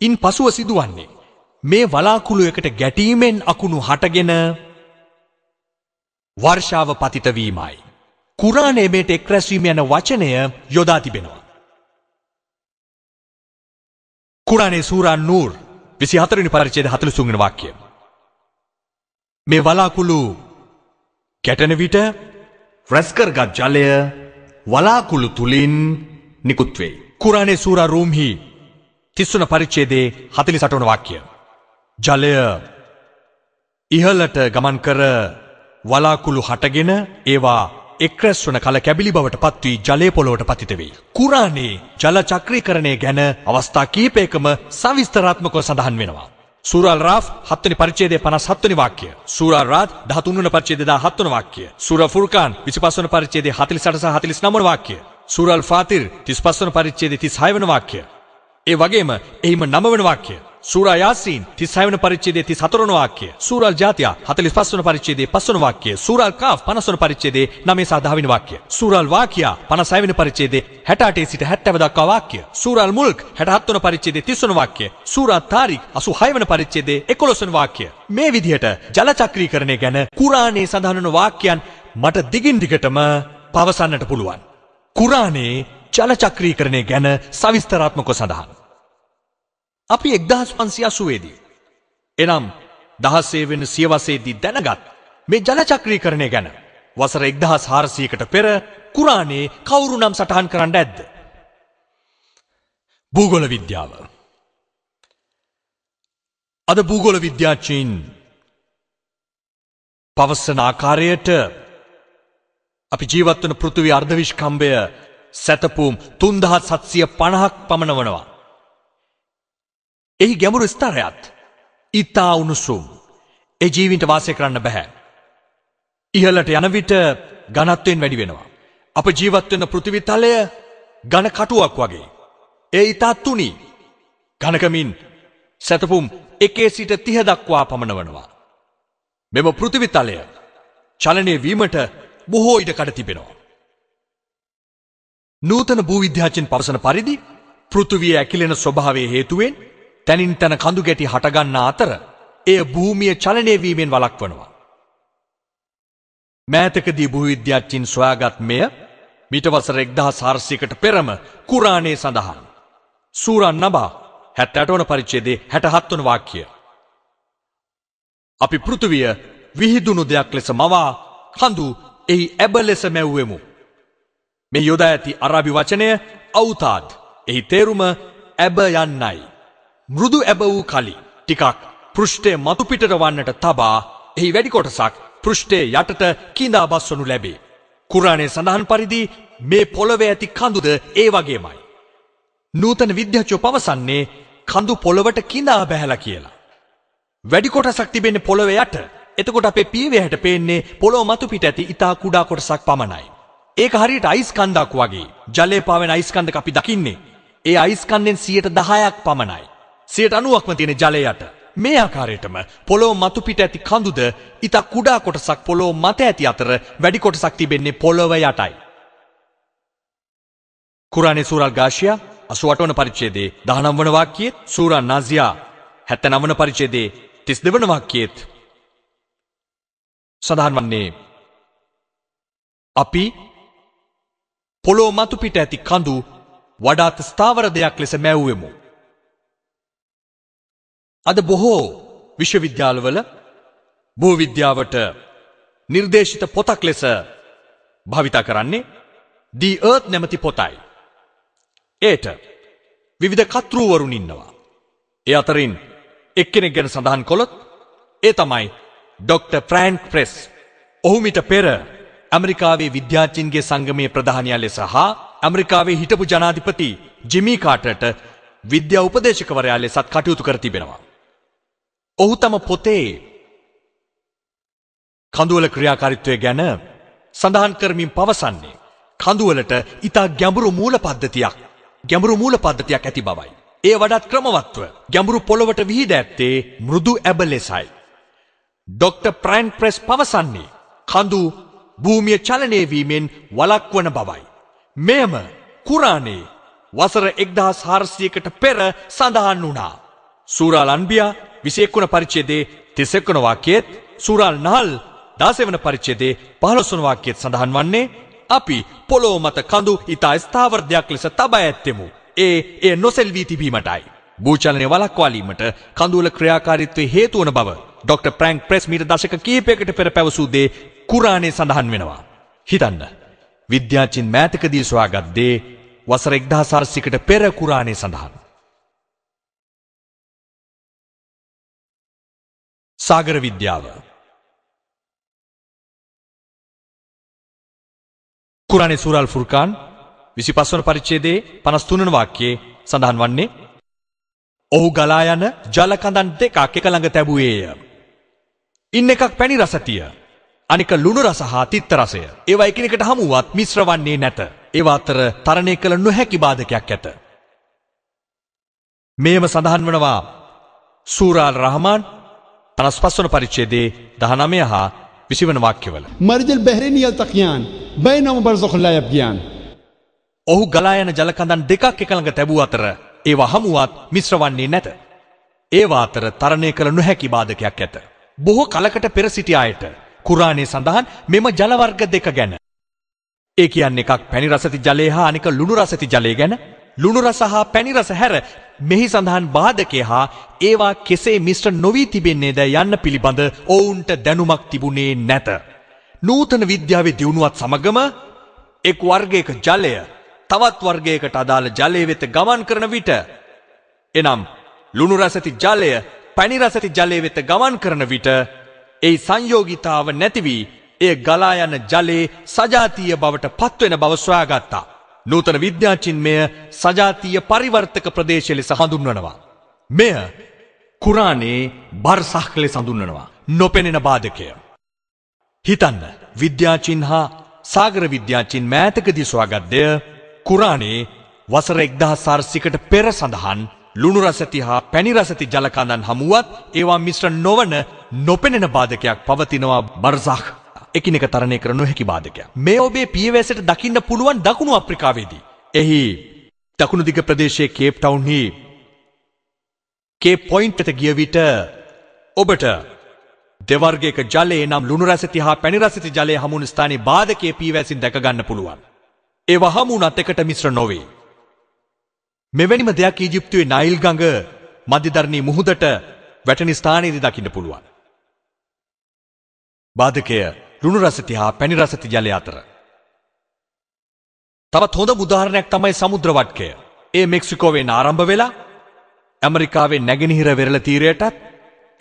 ඉන් පසුව සිදුවන්නේ මේ වලාකුළුවකට ගැටීමෙන් අකුණු හටගෙන වර්ෂාව පතිත වීමයි. කුරාණයේ මේට එක්රැස්වීම යන වචනය යොදා තිබෙනවා. කුරාණයේ සූරා නූර් 24 වෙනි පරිච්ඡේද 43 වෙනි වාක්‍යය. මේ වලාකුළු ගැටෙන විට රැස්කරගත් ජලය වලාකුළු තුලින් නිකුත් වෙයි. කුරාණයේ සූරා රූම්හි තිස්සුන පරිච්චේදේ හතිලි සටවන වාක්‍ය. ජලය ඉහලට ගමන් කර වලාකුළු හටගෙන ඒවා එක්රැස් වන කල කැබිලි බවට පත්වී ජලය පොළොවට පතිත වෙයි. කුරාණේ ජල චක්‍රීකරණය ගැන අවස්ථා කීපයකම සවිස්තරාත්මකව සඳහන් වෙනවා. සූරල් රාෆ් හත්වනි පරිච්ඡේදය 57 වාක්‍ය. සූරල් රාත් 13 වන පරිච්ඡේදය 17 වාක්‍ය. සූරා ෆුර්කාන් 25 වන පරිච්ඡේදය 48 සහ 49 වන වාක්‍ය. සූරල් ෆාතිර් 35 වන පරිච්ඡේදය 36 වන වාක්‍ය. ඒ වගේම එහිම නමවන වාක්‍ය සූරා යාසීන් 36 වෙනි පරිච්ඡේදයේ 34 වෙනි වාක්‍ය සූරාල් ජාතියා 45 වෙනි පරිච්ඡේදයේ 5 වෙනි වාක්‍ය සූරාල් කාෆ් 50 වෙනි පරිච්ඡේදයේ 9 සහ 10 වෙනි වාක්‍ය සූරාල් වාකියා 56 වෙනි පරිච්ඡේදයේ 68 සිට 70 දක්වා වාක්‍ය සූරාල් මුල්ක් 67 වෙනි පරිච්ඡේදයේ 30 වෙනි වාක්‍ය සූරා තාරික් 86 වෙනි පරිච්ඡේදයේ 11 වෙනි වාක්‍ය මේ විදිහට ජල චක්‍රීකරණය ගැන කුරානයේ සඳහන් වන වාක්‍යයන් මට දිගින් දිගටම පවසන්නට පුළුවන් කුරානයේ චලචක්‍රීකරණය ගැන සවිස්තරාත්මක සඳහන්. අපි එක්දහස් පන්සිය අසුවේදී. එනම් දහස්සේ වෙන සියවසේදී දැනගත් මේ ජලචක්‍රීකරණය ගැන වසර එක්දහස් හාරසයකට පෙර කුරාණේ කවුරු නම් සටහන් කරන්න ඇද්ද. භූගොල විද්‍යාව. අද භූගොල විද්‍යාචීන් පවස්සන ආකාරයට අපි ජීවත්වන පෘථිවි අර්ධවිෂ්කම්භය සැතපූම් තුන්දහත් සත්සිය පණහක් පමණ වනවා. එහි ගැමුරු ස්ථරයත් ඉතා උණුසුම් ඒ ජීවින්ට වාසය කරන්න බැහැ. ඉහලට යනවිට ගනත්වයෙන් වැඩි වෙනවා. අප ජීවත්වෙන පෘතිවිතලය ගණ කටුවක් වගේ. ඒ ඉතාත් තුනී ගණකමින් සැතපුම් එකේ සිට තිහ දක්වා පමණ වනවා. මෙම පෘතිවිතලය චලනය වීමට බොහෝ ඉඩ කඩ තිබෙනවා. නූතන භූවිද්‍යාචෙන් පවසන පරිදි පෘතුවිය ඇකිලෙන ස්වභාවය හේතුවෙන් තැනින් තැන කඳු ගැටි හටගන්නා අතර එය භූමිය චලනය වීමෙන් වළක්වනවා. මෑතකදී භූවිද්‍යාචින් සොයාගත් මෙය මිට වසර එක්දා සාර්සිකට පෙරම කුරාණය සඳහන්. සූරන් නබා හැත් ඇටවන පරිච්චේදේ හැටහත්වන වාක්‍ය. අපි පෘතුවිය විහිදුණු දෙයක් ලෙස මවා හඳු එහි ඇබ ලෙස මැව්වෙමු. මේ යොදා ඇති අරාබි වචනය අවතාඩ්. එහි තේරුම ඇබ යන්නයි. මෘදු ඇබ වූ කලි ටිකක් පෘෂ්ඨය මතුපිටට වන්නට තබා එහි වැඩි කොටසක් පෘෂ්ඨයේ යටට කිඳා බස්වනු ලැබේ. කුරාණයේ සඳහන් පරිදි මේ පොළවේ ඇති කඳුද ඒ වගේමයි. නූතන විද්‍යාචෝ පවසන්නේ කඳු පොළවට කිඳා බැහැලා කියලා. වැඩි කොටසක් තිබෙන්නේ පොළවේ යට. එතකොට අපේ පීවැහැට පේන්නේ පොළොව මතුපිට ඇති ඉතා කුඩා කොටසක් පමණයි. ඒක හරියට අයිස්කන්දක් වගේ ජලය පාවෙන අයිස්කන්දක අපි දකින්නේ. ඒ අයිස්කන්දෙන් සියයට දහයක් පමණයි. සියයට අනුවක්ම තියෙන ජලයට. මේ ආකාරයටම පොළොව මතු පිට ඇති කඳුද ඉතා කුඩා කොටසක් පොළොව මත ඇති අතර වැඩි කොටසක් තිබෙන්නේ පොළොව යටයි. කුරානේ සූරල් ගාෂියා 88 වන පරිච්ඡේදයේ 19 වන වාක්‍යයේ සූරා නාසියා 79 වන පරිච්ඡේදයේ 32 වන වාක්‍යයේත් සඳහන් වන්නේ අපි පොළොව මතුපිට ඇති කඳු වඩාත් ස්ථාවර දෙයක් ලෙස මැව්වෙමු. අද බොහෝ විශ්වවිද්‍යාලවල භූවිද්‍යාවට නිර්දේශිත පොතක් ලෙස භාවිතා කරන්නේ දී ඒත් නැමති පොතයි. ඒට විවිධ කතෘවරුන් ඉන්නවා. ඒ අතරින් එක්කෙනෙක් ගැන සඳහන් කොළොත් ඒ තමයි ඩො. ෆ්‍රෑන්ක් ප්‍රෙස් ඔහුමිට පෙර ඇමරිකාවේ විද්‍යාචින්ගේ සංගමය ප්‍රධානයා ලෙස හා ඇමරිකාවේ හිටපු ජනාධිපති ජිමි කාටට විද්‍යා උපදේශකවරයා ලෙසත් කටයුතු කර තිබෙනවා. ඔහු තම පොතේ කඳුවල ක්‍රියාකාරිත්වය ගැන සඳහන් කරමින් පවසන්නේ කඳුවලට ඉතා ගැඹුරු මූල පද්ධතියක් ගැඹුරු මූල පද්ධතියක් ඇති බවයි. ඒ වඩත් ක්‍රමවත්ව ගැඹුරු පොළොවට විහිද ඇත්තේ මෘදු ඇබ ලෙසයි. ඩොක්ට ප්‍රයින් ප්‍රෙස් පවසන්නේ කඳු භූමිය චලනයවීමෙන් වලක්වන බවයි. මෙයම කුරානේ වසර එක්දහස් හාරසියකට පෙර සඳහන් වුණා. සූරාල් අන්බියා විසෙක්වුණ පරිච්චේදේ තිසෙක්වන වාක්‍යයේත් සූරාල් නහල් දාසෙවන පරිච්චේදේ පහළොස්වන වාක්‍යයේත් සඳහන් වන්නේ අපි පොළොව මත කඳු ඊතා ස්ථාවර දෙයක් ලෙස තබා ඇත්තෙමු. ඒ එය නොසෙල්වී තිබීමටයි. භූචලනය වළක්වාලීමට කඳුල ක්‍රියාකාරීත්වයේ හේතු වන බව ඩොක්ට. ප්‍රැන්ක් ප්‍රෙස් මීට දශක කීපයකට පෙර පැවසූදේ කුරාණය සඳහන් වෙනවා. හිතන්න. විද්‍යාචින් මෑතකදී සොයාගත් දේ වසර එක්දා සර්සිකට පෙර කුරාණය සඳහන්. සාගර විද්‍යාව. කුරාණේ සූරල් ෆුර්කාන් 25 වන පරිච්ඡේදයේ 53 වන වාක්‍යයේ සඳහන් වන්නේ ඔහු ගලා යන ජල කඳන් දෙකක් එක ළඟ තැබුවේය. ඉන්න එකක් පැණි රසටිය. අනික ලුණු රස හා තිත්ත රසය. ඒවා එකිනෙකට හමුවත් මිශ්‍ර වන්නේ නැත. ඒවා අතර තරණය කළ නොහැකි බාධකයක් ඇත. මේව සඳහන් වනවා සූරාල් රහමාන් 55 වන පරිච්ඡේදයේ 19 හා 20 වන වාක්‍යවල. මර්ජල් බහ්රේන් යල්තකියාන් බයිනහුම බර්සඛ් ලා යබ්ගියාන්. ඔහු ගලා යන ජල කඳන් දෙකක් එකළඟ තැබූ අතර ඒවා හමුවත් මිශ්‍ර වන්නේ නැත. ඒවා අතර තරණය කළ නොහැකි බාධකයක් ඇත. බොහෝ කලකට පෙර සිටි අයට කුරාණයේ සඳහන් මෙම ජල වර්ග දෙක ගැන. ඒ කියන්නේ එකක් පැණි රසති ජලය හා අනික ලුණු රසති ජලය ගැන. ලුණු රස හා පැණි රස හැර මෙහි සඳහන් බාධකය හා ඒවා කෙසේ මිශ්‍ර නොවී තිබෙන්නේ දැයි යන්න පිළිබඳ ඔවුන්ට දැනුමක් තිබුණේ නැත. නූතන විද්‍යාවේ දියුණුවත් සමගම එක් වර්ගයක ජලය තවත් වර්ගයකට අදාළ ජලය වෙත ගමන් කරන විට එනම් ලුණු රස ඇති ජලය පැණිරසති ජලය වෙත ගමන් කරන විට ඒ සංයෝගිතාව නැතිවී එය ගලා යන ජලයේ සජාතීය බවට පත්වෙන බව සොයාගත්තා. නූතන විද්‍යාචින්මය සජාතීය පරිවර්තක ප්‍රදේශය ලෙස හඳුන්වනවා. මෙය කුරාණේ බර්සහ් ලෙස හඳුන්වනවා. නොපෙනෙන බාධකය. හිතන්න විද්‍යාචින් හා සාගර විද්‍යාචින් මෑතකදී සොයාගත් දෙය කුරාණේ වසර 1400කට පෙර සඳහන් ලුණු රසති හා පැණි රසති ජලකඳන් හමුවත් ඒවා මිශ්‍ර නොවන නොපෙනෙන බාධකයක් පවතිනවා බර්සාහ් එකිනෙක තරණය කර නොහැකි බාධකයක්. මේ ඔබේ පියවැසට දකින්න පුළුවන් දකුණු අප්‍රිකාවේදී. එහි දකුණු දිග ප්‍රදේශයේ කේප් ටවුන්හි කේප් පොයින්ට් වෙත ගිය විට ඔබට දෙවර්ගයක ජලය නම් ලුණු රැසිති හා පැණි රැසිති ජලය හමුණු ස්ථානයේ බාධකයේ පීවැසින් දැක ගන්න පුළුවන්. ඒවා හමුණත් එකට මිශ්‍ර නොවේ. මෙවැනිම දෙයක් ඊජිප්තුවේ නයිල් ගඟ මධ්‍යධරණී මුහුදට වැටෙන ස්ථානයේදී දකින්න පුළුවන්. බාධකය රුණු රසති හා පැණි රසති ජලය අතර. තවත් හොඳ උදාහරණයක් තමයි සමුද්‍ර වට්කය. ඒ මෙක්සිකෝවෙන් ආරම්භ වෙලා ඇමරිකාවේ නැගෙනහිර වෙරළ තීරයටත්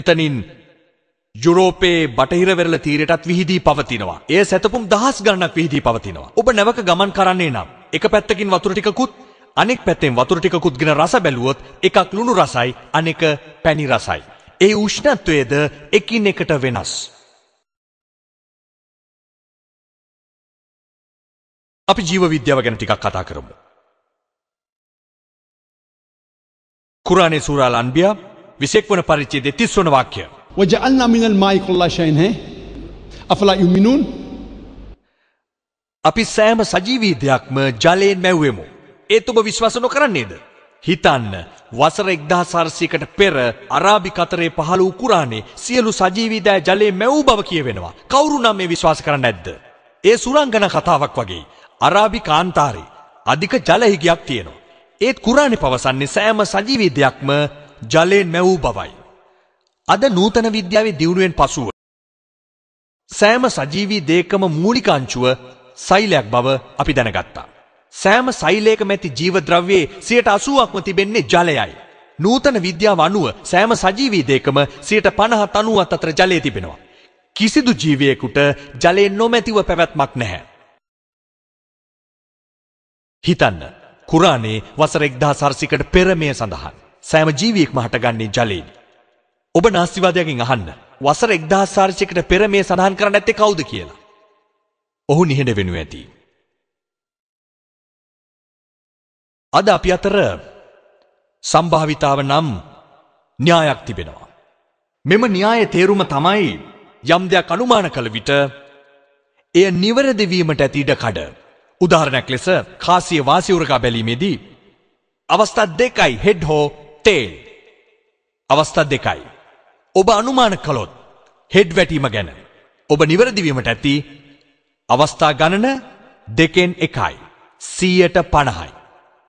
එතනින් යුරෝපයේ බටහිර වෙරළ තීරයටත් විහිදී පවතිනවා. ඒ සැතපුම් දහස් ගණනක් විහිදී පවතිනවා. ඔබ නැවක ගමන් කරන්නේ නම් එක පැත්තකින් වතුර ටිකකුත් අනෙක් පැත්තෙන් වතුර ටිකකුත් ගෙන රස බැලුවොත් එකක් ලුණු රසයි අනෙක පැණි රසයි. ඒ උෂ්ණත්වයේද එකින් එකට වෙනස්. අපි ජීව විද්‍යාව ගැන ටිකක් කතා කරමු. කුරානේ සූරාල් අන්බියා 21 වන පරිච්ඡේදයේ 30 වන වාක්‍යය. وجعلنا من الماء كل شيء هي أفلا يؤمنون අපි සෑම සජීවී දෙයක්ම ජලයෙන් මැව්වෙමු. ඒත් ඔබ විශ්වාස නොකරන්නේද? හිතන්න වසර 1400කට පෙර අරාබි කතරේ පහළ වූ කුරානේ සියලු සජීවී දෑ ජලයේ මැවූ බව කියවෙනවා. කවුරු නම් මේ විශ්වාස කරන්නේ නැද්ද? ඒ සුරංගන කතාවක් වගේ අරාබි කාන්තාරේ අධික ජල හිගයක් තියෙනවා. ඒත් කුරානේ පවසන්නේ සෑම සජීවී දෙයක්ම ජලයෙන් මැවූ බවයි. අද නූතන විද්‍යාවේ දියුණුවෙන් පසුව සෑම සජීවී දේකම මූලිකාංශුව සෛලයක් බව අපි දැනගත්තා. සෑම සෛලයකම ඇති ජීවද්‍රව්‍යයේ සියට අසුවක්ම තිබෙන්නේ ජලයයි. නූතන විද්‍යාව අනුව සෑම සජීවීදයකම සියට පණහත් අනුවත් අතර ජලය තිබෙනවා. කිසිදු ජීවයකුට ජලය නොමැතිව පැවැත්මක් නැහැ. හිතන්න කුරාණේ වසර එක්දා සර්සිකට පෙරමය සඳහන්. සෑම ජීවියෙක්ම හටගන්නේ ජලයෙන්. ඔබ නාස්තිවාදයකින් අහන්න වසර එක්දා සාර්චිකට පෙර මේ සඳහන් කරන්න ඇත්තේ කවුද කියලා. ඔහු නිහෙන වෙනු ඇති. අද අපි අතර සම්භාවිතාව නම් න්‍යායක් තිබෙනවා. මෙම න්‍යාය තේරුම තමයි යම් දෙයක් අනුමාන කළ විට එය නිවැරදි වීමට ඇති ඉඩ කඩ. උදාහරණයක් ලෙස කාසිය වාසිවරකා බැලීමේදී අවස්ථා දෙකයි හෙඩ් හෝ ටේල්. අවස්ථා දෙකයි. ඔබ අනුමාන කළොත් හෙඩ් වැටීම ගැන ඔබ නිවැරදි වීමට ඇති අවස්ථා ගණන දෙකෙන් එකයි. 100ට 50යි.